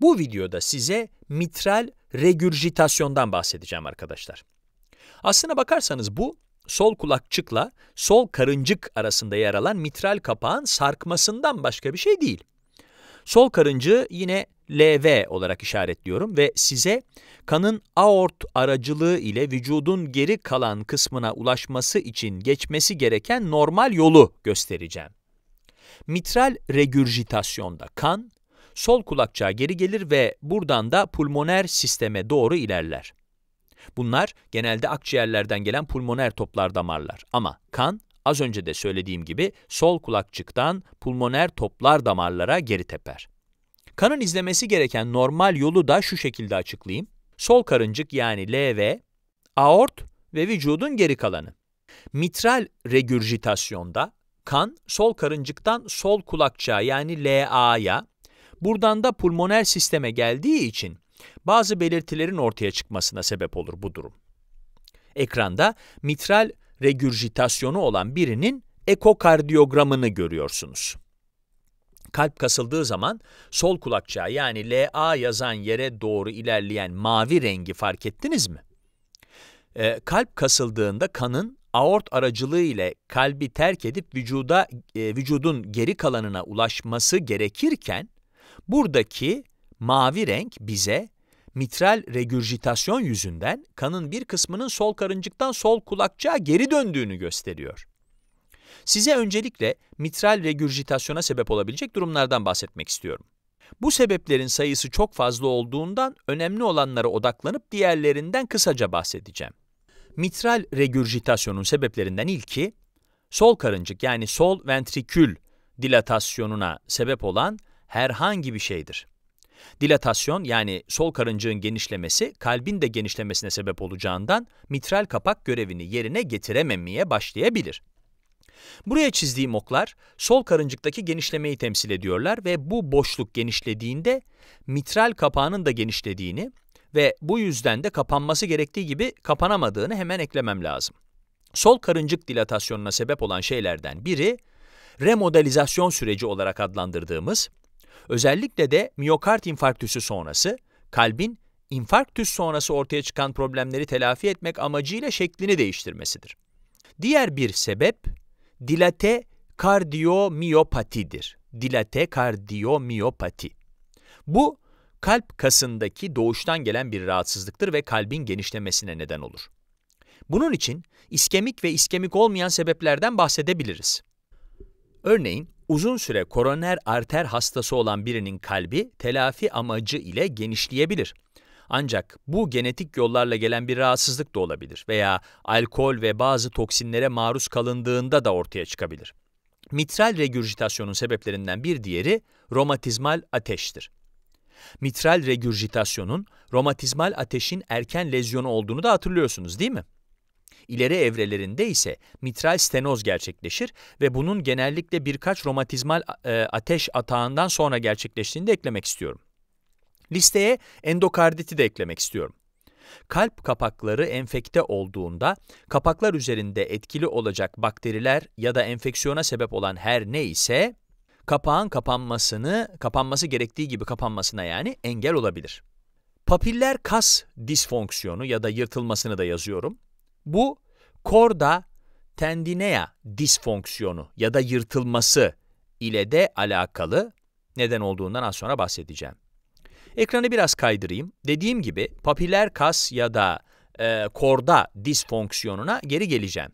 Bu videoda size mitral regürjitasyondan bahsedeceğim arkadaşlar. Aslına bakarsanız bu sol kulakçıkla sol karıncık arasında yer alan mitral kapağın sarkmasından başka bir şey değil. Sol karıncığı yine LV olarak işaretliyorum ve size kanın aort aracılığı ile vücudun geri kalan kısmına ulaşması için geçmesi gereken normal yolu göstereceğim. Mitral regürjitasyonda kan sol kulakçığa geri gelir ve buradan da pulmoner sisteme doğru ilerler. Bunlar genelde akciğerlerden gelen pulmoner toplar damarlar ama kan az önce de söylediğim gibi sol kulakçıktan pulmoner toplar damarlara geri teper. Kanın izlemesi gereken normal yolu da şu şekilde açıklayayım. Sol karıncık yani LV, aort ve vücudun geri kalanı. Mitral regurjitasyonda kan sol karıncıktan sol kulakçığa yani LA'ya, Buradan da pulmoner sisteme geldiği için bazı belirtilerin ortaya çıkmasına sebep olur bu durum. Ekranda mitral regurjitasyonu olan birinin ekokardiyogramını görüyorsunuz. Kalp kasıldığı zaman sol kulakçığa yani LA yazan yere doğru ilerleyen mavi rengi fark ettiniz mi? Ee, kalp kasıldığında kanın aort aracılığı ile kalbi terk edip vücuda e, vücudun geri kalanına ulaşması gerekirken Buradaki mavi renk bize mitral regurjitasyon yüzünden kanın bir kısmının sol karıncıktan sol kulakçığa geri döndüğünü gösteriyor. Size öncelikle mitral regurjitasyona sebep olabilecek durumlardan bahsetmek istiyorum. Bu sebeplerin sayısı çok fazla olduğundan önemli olanlara odaklanıp diğerlerinden kısaca bahsedeceğim. Mitral regurjitasyonun sebeplerinden ilki sol karıncık yani sol ventrikül dilatasyonuna sebep olan herhangi bir şeydir. Dilatasyon yani sol karıncığın genişlemesi kalbin de genişlemesine sebep olacağından mitral kapak görevini yerine getirememeye başlayabilir. Buraya çizdiğim oklar sol karıncıktaki genişlemeyi temsil ediyorlar ve bu boşluk genişlediğinde mitral kapağının da genişlediğini ve bu yüzden de kapanması gerektiği gibi kapanamadığını hemen eklemem lazım. Sol karıncık dilatasyonuna sebep olan şeylerden biri remodelizasyon süreci olarak adlandırdığımız Özellikle de miyokard infarktüsü sonrası, kalbin infarktüs sonrası ortaya çıkan problemleri telafi etmek amacıyla şeklini değiştirmesidir. Diğer bir sebep, dilate kardiyomiyopatidir. Dilate kardiyomiyopati. Bu, kalp kasındaki doğuştan gelen bir rahatsızlıktır ve kalbin genişlemesine neden olur. Bunun için iskemik ve iskemik olmayan sebeplerden bahsedebiliriz. Örneğin, Uzun süre koroner arter hastası olan birinin kalbi telafi amacı ile genişleyebilir. Ancak bu genetik yollarla gelen bir rahatsızlık da olabilir veya alkol ve bazı toksinlere maruz kalındığında da ortaya çıkabilir. Mitral regürjitasyonun sebeplerinden bir diğeri romatizmal ateştir. Mitral regürjitasyonun romatizmal ateşin erken lezyonu olduğunu da hatırlıyorsunuz değil mi? İleri evrelerinde ise mitral stenoz gerçekleşir ve bunun genellikle birkaç romatizmal e, ateş atağından sonra gerçekleştiğini de eklemek istiyorum. Listeye endokarditi de eklemek istiyorum. Kalp kapakları enfekte olduğunda kapaklar üzerinde etkili olacak bakteriler ya da enfeksiyona sebep olan her ne ise kapağın kapanmasını, kapanması gerektiği gibi kapanmasına yani engel olabilir. Papiller kas disfonksiyonu ya da yırtılmasını da yazıyorum. Bu korda tendinea disfonksiyonu ya da yırtılması ile de alakalı neden olduğundan az sonra bahsedeceğim. Ekranı biraz kaydırayım. Dediğim gibi papiler kas ya da e, korda disfonksiyonuna geri geleceğim.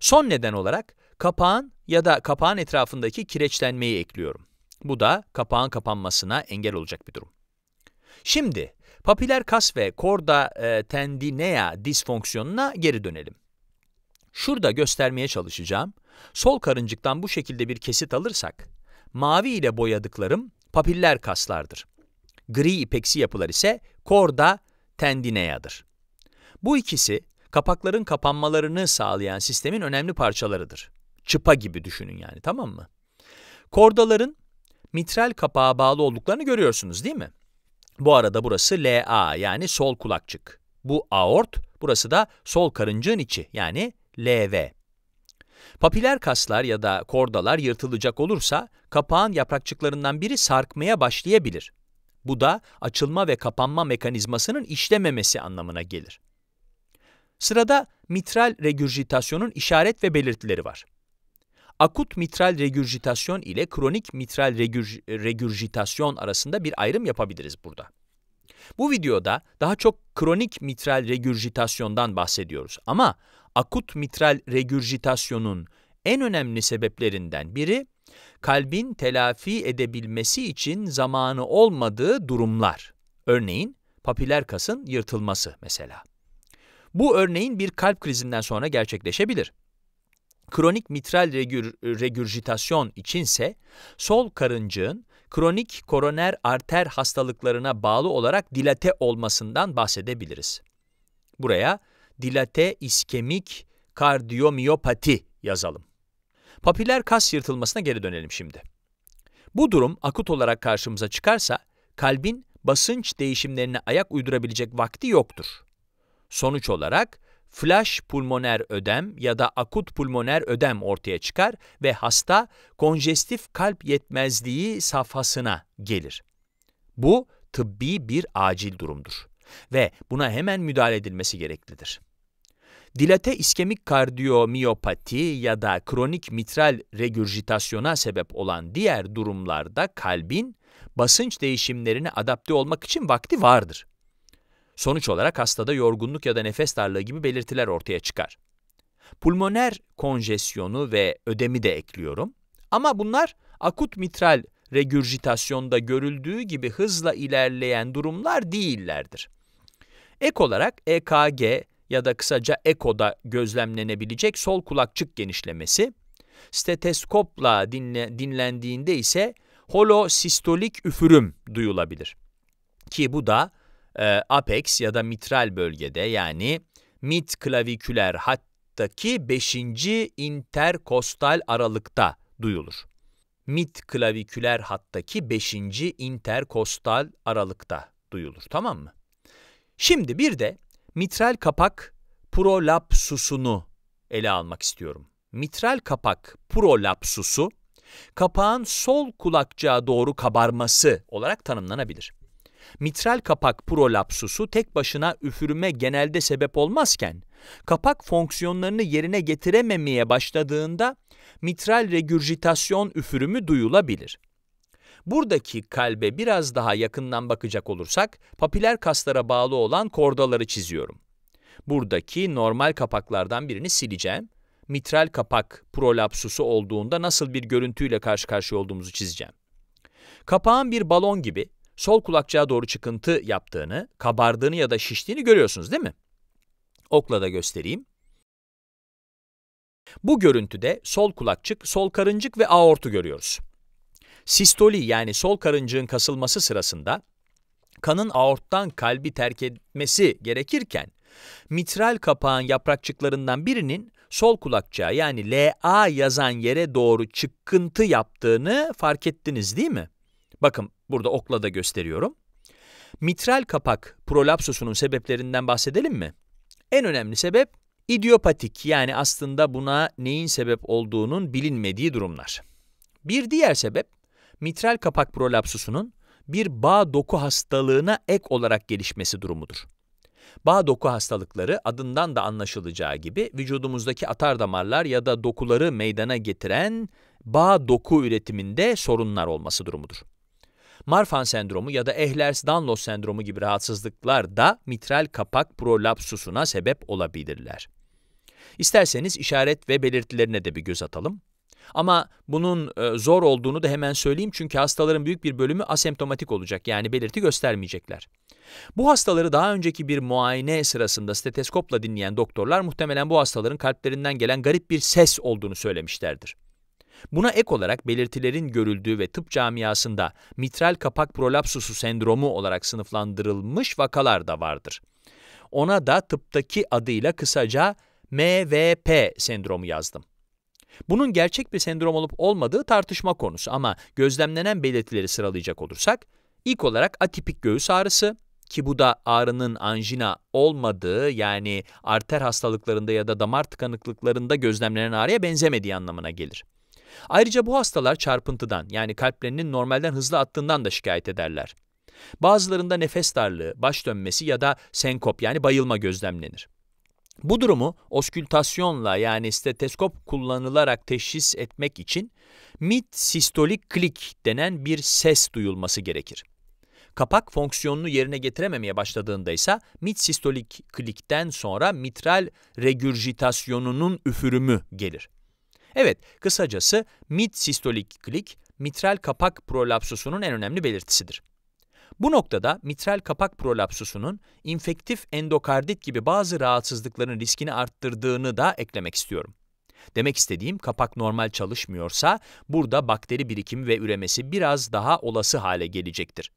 Son neden olarak kapağın ya da kapağın etrafındaki kireçlenmeyi ekliyorum. Bu da kapağın kapanmasına engel olacak bir durum. Şimdi Papiler kas ve korda e, tendinea disfonksiyonuna geri dönelim. Şurada göstermeye çalışacağım. Sol karıncıktan bu şekilde bir kesit alırsak, mavi ile boyadıklarım papiller kaslardır. Gri ipeksi yapılar ise korda tendineyadır. Bu ikisi kapakların kapanmalarını sağlayan sistemin önemli parçalarıdır. Çıpa gibi düşünün yani tamam mı? Kordaların mitral kapağa bağlı olduklarını görüyorsunuz değil mi? Bu arada burası LA yani sol kulakçık. Bu aort, burası da sol karıncığın içi yani LV. Papiler kaslar ya da kordalar yırtılacak olursa kapağın yaprakçıklarından biri sarkmaya başlayabilir. Bu da açılma ve kapanma mekanizmasının işlememesi anlamına gelir. Sırada mitral regürjitasyonun işaret ve belirtileri var akut mitral regürjitasyon ile kronik mitral regür, regürjitasyon arasında bir ayrım yapabiliriz burada. Bu videoda daha çok kronik mitral regürjitasyondan bahsediyoruz ama akut mitral regürjitasyonun en önemli sebeplerinden biri kalbin telafi edebilmesi için zamanı olmadığı durumlar. Örneğin papiler kasın yırtılması mesela. Bu örneğin bir kalp krizinden sonra gerçekleşebilir kronik mitral regür, regürjitasyon içinse sol karıncığın kronik koroner arter hastalıklarına bağlı olarak dilate olmasından bahsedebiliriz. Buraya dilate iskemik kardiyomiyopati yazalım. Papiler kas yırtılmasına geri dönelim şimdi. Bu durum akut olarak karşımıza çıkarsa kalbin basınç değişimlerine ayak uydurabilecek vakti yoktur. Sonuç olarak flash pulmoner ödem ya da akut pulmoner ödem ortaya çıkar ve hasta konjestif kalp yetmezliği safhasına gelir. Bu tıbbi bir acil durumdur ve buna hemen müdahale edilmesi gereklidir. Dilate iskemik kardiyomiyopati ya da kronik mitral regurjitasyona sebep olan diğer durumlarda kalbin basınç değişimlerine adapte olmak için vakti vardır. Sonuç olarak hastada yorgunluk ya da nefes darlığı gibi belirtiler ortaya çıkar. Pulmoner konjesyonu ve ödemi de ekliyorum. Ama bunlar akut mitral regürjitasyonda görüldüğü gibi hızla ilerleyen durumlar değillerdir. Ek olarak EKG ya da kısaca ekoda gözlemlenebilecek sol kulakçık genişlemesi, steteskopla dinle, dinlendiğinde ise holosistolik üfürüm duyulabilir. Ki bu da e, apex ya da mitral bölgede yani mit klaviküler hattaki 5. interkostal aralıkta duyulur. Mit klaviküler hattaki 5. interkostal aralıkta duyulur tamam mı? Şimdi bir de mitral kapak prolapsusunu ele almak istiyorum. Mitral kapak prolapsusu kapağın sol kulakçığa doğru kabarması olarak tanımlanabilir. Mitral kapak prolapsusu tek başına üfürüme genelde sebep olmazken, kapak fonksiyonlarını yerine getirememeye başladığında mitral regürjitasyon üfürümü duyulabilir. Buradaki kalbe biraz daha yakından bakacak olursak, papiler kaslara bağlı olan kordaları çiziyorum. Buradaki normal kapaklardan birini sileceğim. Mitral kapak prolapsusu olduğunda nasıl bir görüntüyle karşı karşıya olduğumuzu çizeceğim. Kapağın bir balon gibi, sol kulakçığa doğru çıkıntı yaptığını, kabardığını ya da şiştiğini görüyorsunuz değil mi? Okla da göstereyim. Bu görüntüde sol kulakçık, sol karıncık ve aortu görüyoruz. Sistoli yani sol karıncığın kasılması sırasında kanın aorttan kalbi terk etmesi gerekirken mitral kapağın yaprakçıklarından birinin sol kulakçığa yani LA yazan yere doğru çıkıntı yaptığını fark ettiniz değil mi? Bakın burada okla da gösteriyorum. Mitral kapak prolapsusunun sebeplerinden bahsedelim mi? En önemli sebep idiopatik yani aslında buna neyin sebep olduğunun bilinmediği durumlar. Bir diğer sebep mitral kapak prolapsusunun bir bağ doku hastalığına ek olarak gelişmesi durumudur. Bağ doku hastalıkları adından da anlaşılacağı gibi vücudumuzdaki atar damarlar ya da dokuları meydana getiren bağ doku üretiminde sorunlar olması durumudur. Marfan sendromu ya da Ehlers-Danlos sendromu gibi rahatsızlıklar da mitral kapak prolapsusuna sebep olabilirler. İsterseniz işaret ve belirtilerine de bir göz atalım. Ama bunun e, zor olduğunu da hemen söyleyeyim çünkü hastaların büyük bir bölümü asemptomatik olacak yani belirti göstermeyecekler. Bu hastaları daha önceki bir muayene sırasında steteskopla dinleyen doktorlar muhtemelen bu hastaların kalplerinden gelen garip bir ses olduğunu söylemişlerdir. Buna ek olarak belirtilerin görüldüğü ve tıp camiasında mitral kapak prolapsusu sendromu olarak sınıflandırılmış vakalar da vardır. Ona da tıptaki adıyla kısaca MVP sendromu yazdım. Bunun gerçek bir sendrom olup olmadığı tartışma konusu ama gözlemlenen belirtileri sıralayacak olursak, ilk olarak atipik göğüs ağrısı, ki bu da ağrının anjina olmadığı yani arter hastalıklarında ya da damar tıkanıklıklarında gözlemlenen ağrıya benzemediği anlamına gelir. Ayrıca bu hastalar çarpıntıdan yani kalplerinin normalden hızlı attığından da şikayet ederler. Bazılarında nefes darlığı, baş dönmesi ya da senkop yani bayılma gözlemlenir. Bu durumu oskültasyonla yani steteskop kullanılarak teşhis etmek için mid sistolik klik denen bir ses duyulması gerekir. Kapak fonksiyonunu yerine getirememeye başladığında ise mid sistolik klikten sonra mitral regürjitasyonunun üfürümü gelir. Evet, kısacası mid sistolik klik, mitral kapak prolapsusunun en önemli belirtisidir. Bu noktada mitral kapak prolapsusunun infektif endokardit gibi bazı rahatsızlıkların riskini arttırdığını da eklemek istiyorum. Demek istediğim kapak normal çalışmıyorsa burada bakteri birikimi ve üremesi biraz daha olası hale gelecektir.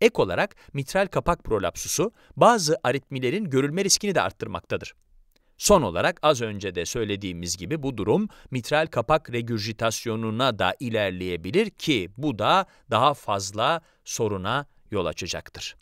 Ek olarak mitral kapak prolapsusu bazı aritmilerin görülme riskini de arttırmaktadır. Son olarak az önce de söylediğimiz gibi bu durum mitral kapak regurjitasyonuna da ilerleyebilir ki bu da daha fazla soruna yol açacaktır.